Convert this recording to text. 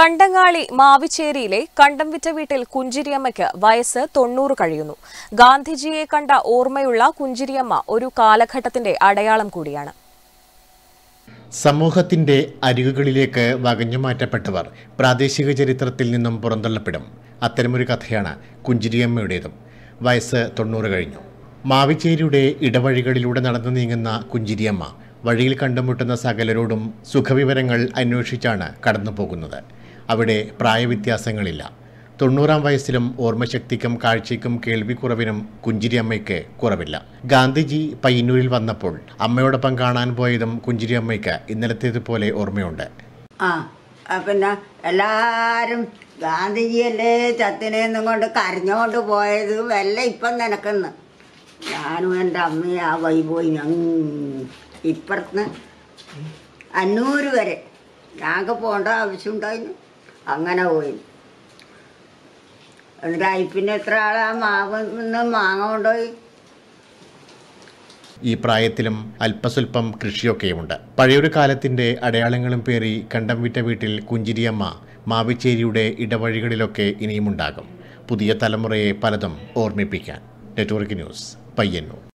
കണ്ടങ്ങാളി മാവിച്ചേരിയിലെ കണ്ടം വിറ്റ വീട്ടിൽ കുഞ്ചിരിയമ്മയ്ക്ക് വയസ്സ് തൊണ്ണൂറ് കഴിയുന്നു ഗാന്ധിജിയെ കണ്ട ഓർമ്മയുള്ള കുഞ്ചിരിയമ്മ ഒരു കാലഘട്ടത്തിന്റെ അടയാളം കൂടിയാണ് സമൂഹത്തിന്റെ അരികുകളിലേക്ക് മാറ്റപ്പെട്ടവർ പ്രാദേശിക ചരിത്രത്തിൽ നിന്നും പുറന്തള്ളപ്പെടും അത്തരമൊരു കഥയാണ് കുഞ്ചിരിയമ്മയുടേതും വയസ്സ് തൊണ്ണൂറ് കഴിഞ്ഞു മാവിച്ചേരിയുടെ ഇടവഴികളിലൂടെ നടന്നു നീങ്ങുന്ന കുഞ്ചിരിയമ്മ വഴിയിൽ കണ്ടുമുട്ടുന്ന സകലരോടും സുഖവിവരങ്ങൾ അന്വേഷിച്ചാണ് കടന്നുപോകുന്നത് അവിടെ പ്രായവ്യത്യാസങ്ങളില്ല തൊണ്ണൂറാം വയസ്സിലും ഓർമ്മശക്തിക്കും കാഴ്ചയ്ക്കും കേൾവിക്കുറവിനും കുഞ്ചിരിയമ്മയ്ക്ക് കുറവില്ല ഗാന്ധിജി പയ്യന്നൂരിൽ വന്നപ്പോൾ അമ്മയോടൊപ്പം കാണാൻ പോയതും കുഞ്ചിരിയമ്മയ്ക്ക് ഇന്നലത്തേതുപോലെ ഓർമ്മയുണ്ട് ആ പിന്നെ എല്ലാവരും ഗാന്ധിജിയല്ലേ ചത്തിനെന്നും കൊണ്ട് കരഞ്ഞോണ്ട് പോയത് വല്ല ഇപ്പം നിനക്കെന്ന് ഞാനും എൻ്റെ അമ്മയും ആ വൈ പോയി ഇപ്പുറത്ത് അന്നൂര് വരെ ഞങ്ങൾക്ക് പോകേണ്ട ആവശ്യം ഉണ്ടായിരുന്നു അങ്ങനെ പോയി എന്നിട്ട് എത്ര ആളാ മാവ് നിന്ന് മാങ്ങ കൊണ്ടുപോയി ഈ പ്രായത്തിലും അല്പസ്വല്പം കൃഷിയൊക്കെയുമുണ്ട് പഴയൊരു കാലത്തിൻ്റെ അടയാളങ്ങളും പേറി കണ്ടം വിറ്റ വീട്ടിൽ കുഞ്ചിരിയമ്മ മാവിച്ചേരിയുടെ ഇടവഴികളിലൊക്കെ ഇനിയുമുണ്ടാകും പുതിയ തലമുറയെ പലതും ഓർമ്മിപ്പിക്കാൻ നെറ്റ്വർക്ക് ന്യൂസ് പയ്യന്നൂർ